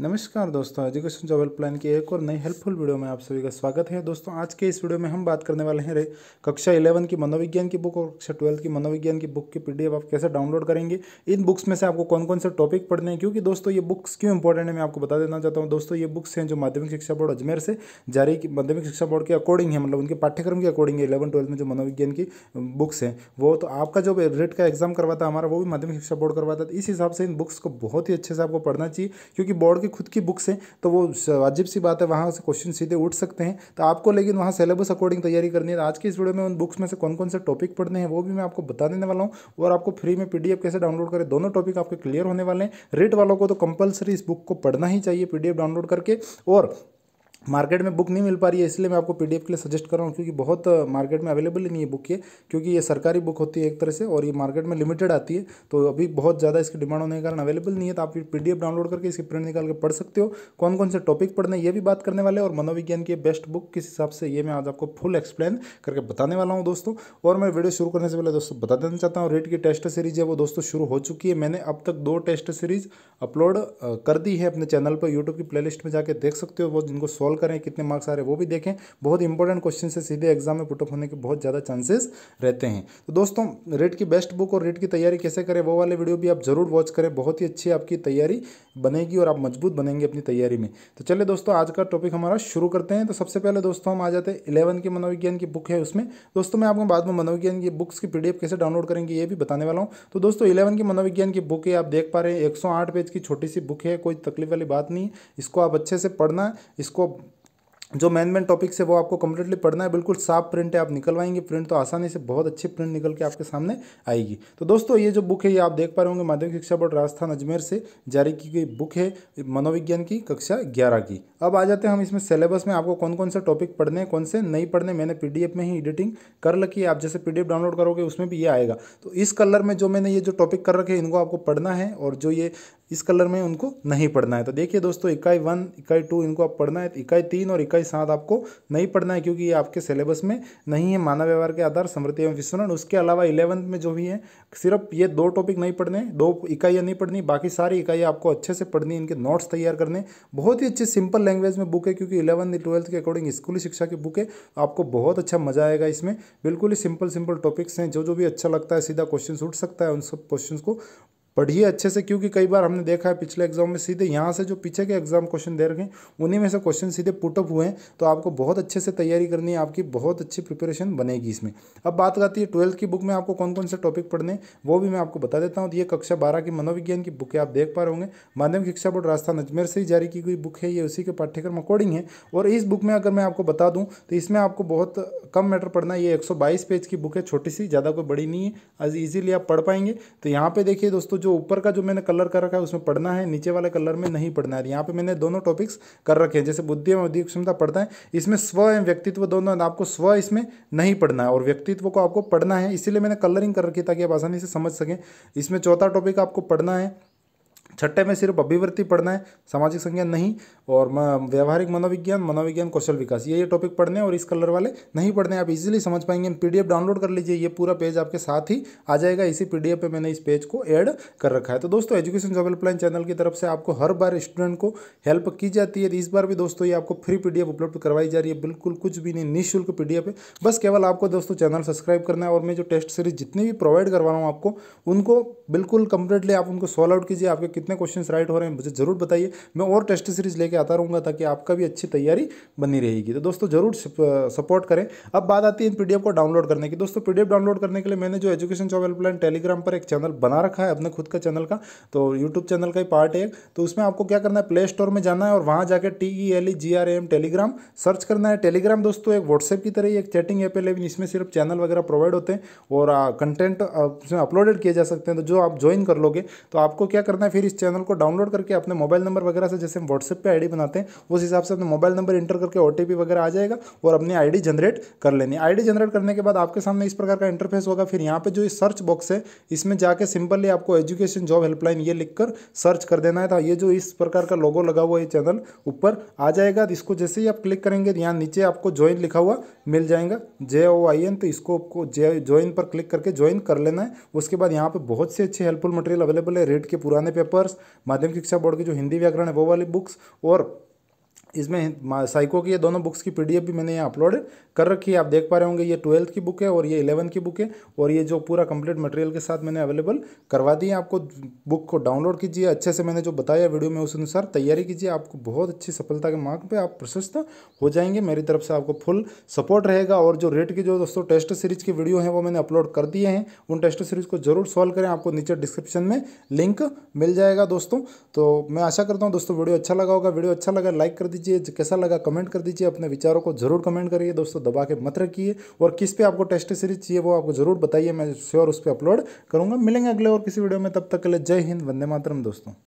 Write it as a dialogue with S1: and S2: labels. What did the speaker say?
S1: नमस्कार दोस्तों education job helpline की एक और नई हेल्पफुल वीडियो में आप सभी का स्वागत है दोस्तों आज के इस वीडियो में हम बात करने वाले हैं कक्षा इलेवन की मनोविज्ञान की बुक और कक्षा ट्वेल्थ की मनोविज्ञान की बुक की पीडीएफ आप कैसे डाउनलोड करेंगे इन बुक्स में से आपको कौन कौन से टॉपिक पढ़ने हैं क्योंकि दोस्तों ये बुक्स क्यों इंपॉर्टेंट है मैं आपको बता देना चाहता हूँ दोस्तों ये बुक्स हैं जो माध्यमिक शिक्षा बोर्ड अजमेर से जारी माध्यमिक शिक्षा बोर्ड के अकॉर्डिंग है मतलब उनके पाठ्यक्रम के अकॉर्डिंग है इलेवन ट्वेल्थ में जो मनोविज्ञान की बुक्स हैं वो तो आपका जो रेट का एग्जाम करवाता है हमारा वो भी माध्यमिक शिक्षा बोर्ड करवाता है इस हिसाब से इन बुक्स को बहुत ही अच्छे से आपको पढ़ना चाहिए क्योंकि बोर्ड की खुद की बुक्स हैं तो वो वाजिब सी बात है वहाँ से क्वेश्चन सीधे उठ सकते हैं तो आपको लेकिन वहाँ सिलेबस अकॉर्डिंग तैयारी करनी है तो आज की इस वीडियो में उन बुक्स में से कौन कौन से टॉपिक पढ़ने हैं वो भी मैं आपको बता देने वाला हूँ और आपको फ्री में पीडीएफ कैसे डाउनलोड करें दोनों टॉपिक आपके क्लियर होने वाले हैं रेट वालों को तो कंपलसरी इस बुक को पढ़ना ही चाहिए पीडीएफ डाउनलोड करके और मार्केट में बुक नहीं मिल पा रही है इसलिए मैं आपको पीडीएफ के लिए सजेस्ट कर रहा हूँ क्योंकि बहुत मार्केट में अवेलेबल ही नहीं है बुक ये क्योंकि ये सरकारी बुक होती है एक तरह से और ये मार्केट में लिमिटेड आती है तो अभी बहुत ज़्यादा इसकी डिमांड होने के कारण अवेलेबल नहीं है तो आप पीडीएफ डाउनलोड करके इसकी प्रिंट निकाल के पढ़ सकते हो कौन कौन से टॉपिक पढ़ने ये भी बात करने वाले और मनोविज्ञान की बेस्ट बुक किस हिसाब से ये मैं आज आपको फुल एक्सप्लेन करके बताने वाला हूँ दोस्तों और मैं वीडियो शुरू करने से पहले दोस्तों बता देना चाहता हूँ रेट की टेस्ट सीरीज है वो दोस्तों शुरू हो चुकी है मैंने अब तक दो टेस्ट सीरीज अपलोड कर दी है अपने चैनल पर यूट्यूब की प्ले में जाकर देख सकते हो वो जिनको सॉल्व सॉल्व करें कितने मार्क्स आ रहे हैं वो भी देखें बहुत इंपॉर्टेंट क्वेश्चन से सीधे एग्जाम में पुटअप होने के बहुत ज़्यादा चांसेस रहते हैं तो दोस्तों रेट की बेस्ट बुक और रेट की तैयारी कैसे करें वो वाले वीडियो भी आप जरूर वॉच करें बहुत ही अच्छी आपकी तैयारी बनेगी और आप मजबूत बनेंगे अपनी तैयारी में तो चलिए दोस्तों आज का टॉपिक हमारा शुरू करते हैं तो सबसे पहले दोस्तों हम आ जाते हैं इलेवन की मनोविज्ञान की बुक है उसमें दोस्तों मैं आपको बाद में मनोविज्ञान की बुक्स की पीडीएफ कैसे डाउनलोड करेंगे ये भी बताने वाला हूँ तो दोस्तों इलेवन की मनोविज्ञान की बुक है आप देख पा रहे हैं एक पेज की छोटी सी बुक है कोई तकलीफ वाली बात नहीं इसको आप अच्छे से पढ़ना इसको जो मेन मेन टॉपिक्स है वो आपको कम्प्लीटली पढ़ना है बिल्कुल साफ प्रिंट है आप निकलवाएंगे प्रिंट तो आसानी से बहुत अच्छी प्रिंट निकल के आपके सामने आएगी तो दोस्तों ये जो बुक है ये आप देख पा रहे होंगे माध्यमिक शिक्षा बोर्ड राजस्थान अजमेर से जारी की गई बुक है मनोविज्ञान की कक्षा ग्यारह की अब आ जाते हैं हम इसमें सिलेबस में आपको कौन कौन से टॉपिक पढ़ने हैं कौन से नहीं पढ़ने मैंने पी में ही एडिटिंग कर रखी है आप जैसे पी डाउनलोड करोगे उसमें भी ये आएगा तो इस कलर में जो मैंने ये जो टॉपिक कर रखे हैं इनको आपको पढ़ना है और जो ये इस कलर में उनको नहीं पढ़ना है तो देखिए दोस्तों इकाई वन इकाई टू इनको आप पढ़ना है इकाई तीन और इकाई सात आपको नहीं पढ़ना है क्योंकि ये आपके सिलेबस में नहीं है मानव व्यवहार के आधार समृद्धि एवं विस्मरण उसके अलावा इलेवंथ में जो भी है सिर्फ ये दो टॉपिक नहीं पढ़ने दो इकाइयाँ नहीं पढ़नी बाकी सारी इकाइयाँ आपको अच्छे से पढ़नी इनके नोट्स तैयार करने बहुत ही अच्छी सिंपल लैंग्वेज में बुक है क्योंकि इलेवंथ ट्वेल्थ के अकॉर्डिंग स्कूली शिक्षा की बुक है आपको बहुत अच्छा मजा आएगा इसमें बिल्कुल ही सिंपल सिंपल टॉपिक्स हैं जो जो भी अच्छा लगता है सीधा क्वेश्चन उठ सकता है उन सब क्वेश्चन को पढ़िए अच्छे से क्योंकि कई बार हमने देखा है पिछले एग्जाम में सीधे यहाँ से जो पीछे के एग्जाम क्वेश्चन दे रखे हैं उन्हीं में से क्वेश्चन सीधे पुटअप हुए हैं तो आपको बहुत अच्छे से तैयारी करनी है आपकी बहुत अच्छी प्रिपरेशन बनेगी इसमें अब बात करती है ट्वेल्थ की बुक में आपको कौन कौन से टॉपिक पढ़ने वो भी मैं आपको बता देता हूँ तो ये कक्षा बारह की मनोविज्ञान की बुक है आप देख पा रहे होंगे माध्यमिक शिक्षा बोर्ड राजस्थान अजमेर से ही जारी की गई बुक है ये उसी के पाठ्यक्रम अकॉर्डिंग है और इस बुक में अगर मैं आपको बता दूँ तो इसमें आपको बहुत कम मैटर पढ़ना है ये एक पेज की बुक है छोटी सी ज़्यादा कोई बड़ी नहीं है आज ईजिली आप पढ़ पाएंगे तो यहाँ पर देखिए दोस्तों जो ऊपर का जो मैंने कलर कर रखा है उसमें पढ़ना है नीचे वाले कलर में नहीं पढ़ना है यहाँ पे मैंने दोनों टॉपिक्स कर रखे हैं जैसे बुद्धि और उद्योग क्षमता पढ़ता है इसमें स्व एवं व्यक्तित्व दोनों आपको स्व इसमें नहीं पढ़ना है और व्यक्तित्व को आपको पढ़ना है इसीलिए मैंने कलरिंग कर रखी ताकि आप आसानी से समझ सकें इसमें चौथा टॉपिक आपको पढ़ना है छठे में सिर्फ अभिवृत्ति पढ़ना है सामाजिक संज्ञान नहीं और व्यवहारिक मनोविज्ञान मनोविज्ञान कौशल विकास ये ये टॉपिक पढ़ने हैं और इस कलर वाले नहीं पढ़ने आप इजीली समझ पाएंगे पीडीएफ डाउनलोड कर लीजिए ये पूरा पेज आपके साथ ही आ जाएगा इसी पीडीएफ पे मैंने इस पेज को ऐड कर रखा है तो दोस्तों एजुकेशन जॉब हेल्पलाइन चैनल की तरफ से आपको हर बार स्टूडेंट को हेल्प की जाती है इस बार भी दोस्तों ये आपको फ्री पी उपलब्ध करवाई जा रही है बिल्कुल कुछ भी नहीं निःशुल्क पी है बस केवल आपको दोस्तों चैनल सब्सक्राइब करना है और मैं जो टेस्ट सीरीज जितनी भी प्रोवाइड करवा रहा हूँ आपको उनको बिल्कुल कंप्लीटली आप उनको सॉल्व आउट कीजिए आपके कितने क्वेश्चन राइट हो रहे हैं मुझे ज़रूर बताइए मैं और टेस्ट सीरीज लेके आता रहूँगा ताकि आपका भी अच्छी तैयारी बनी रहेगी तो दोस्तों ज़रूर सपोर्ट करें अब बात आती है इन पीडीएफ को डाउनलोड करने की दोस्तों पीडीएफ डाउनलोड करने के लिए मैंने जो एजुकेशन जॉब हेल्पलाइन टेलीग्राम पर एक चैनल बना रखा है अपने खुद का चैनल का तो यूट्यूब चैनल का ही पार्ट है तो उसमें आपको क्या करना है प्ले स्टोर में जाना है और वहाँ जाकर T E L E G R M Telegram search करना है टेलीग्राम दोस्तों एक व्हाट्सएप की तरह ही एक चैटिंग ऐप है लेकिन इसमें सिर्फ चैनल वगैरह प्रोवाइड होते हैं और कंटेंट उसमें अपलोडेड किए जा सकते हैं तो जो आप ज्वाइन कर लोगे तो आपको क्या करना है फिर इस इस चैनल को डाउनलोड करके अपने मोबाइल नंबर वगैरह से जैसे हम व्हाट्सएप पर आई बनाते हैं उस हिसाब से अपने मोबाइल नंबर इंटर करके ओ वगैरह आ जाएगा और अपनी आई जनरेट कर लेनी आई जनरेट करने के बाद आपके सामने इस प्रकार का इंटरफेस होगा फिर यहाँ पर जो सर्च बॉक्स है इसमें जाकर सिंपली आपको एजुकेशन जॉब हेल्पलाइन ये लिखकर सर्च कर देना है था तो ये जो इस प्रकार का लोगो लगा हुआ है चैनल ऊपर आ जाएगा तो इसको जैसे ही आप क्लिक करेंगे तो यहाँ नीचे आपको ज्वाइन लिखा हुआ मिल जाएगा जे ओ आई एन तो इसको आपको ज्वाइन पर क्लिक करके ज्वाइन कर लेना है उसके बाद यहाँ पे बहुत से अच्छे हेल्पफुल मटेरियल अवेलेबल है रेड के पुराने पेपर वर्ष माध्यमिक शिक्षा बोर्ड की जो हिंदी व्याकरण है वो वाली बुक्स और इसमें साइको की ये दोनों बुक्स की पीडीएफ भी मैंने यहाँ अपलोड कर रखी है आप देख पा रहे होंगे ये ट्वेल्थ की बुक है और ये इलेवन की बुक है और ये जो पूरा कंप्लीट मटेरियल के साथ मैंने अवेलेबल करवा दी है आपको बुक को डाउनलोड कीजिए अच्छे से मैंने जो बताया वीडियो में उस अनुसार तैयारी कीजिए आपको बहुत अच्छी सफलता के मार्ग पर आप प्रशस्त हो जाएंगे मेरी तरफ से आपको फुल सपोर्ट रहेगा और जो रेट की जो दोस्तों टेस्ट सीरीज की वीडियो हैं वो मैंने अपलोड कर दिए हैं उन टेस्ट सीरीज को जरूर सॉल्व करें आपको नीचे डिस्क्रिप्शन में लिंक मिल जाएगा दोस्तों तो मैं आशा करता हूँ दोस्तों वीडियो अच्छा लगा होगा वीडियो अच्छा लगा लाइक कर दीजिए दीजिए कैसा लगा कमेंट कर दीजिए अपने विचारों को जरूर कमेंट करिए दोस्तों दबा के मत रखिए और किस पे आपको टेस्ट सीरीज चाहिए वो आपको जरूर बताइए मैं श्योर उस पर अपलोड करूंगा मिलेंगे अगले और किसी वीडियो में तब तक के लिए जय हिंद वंदे मातरम दोस्तों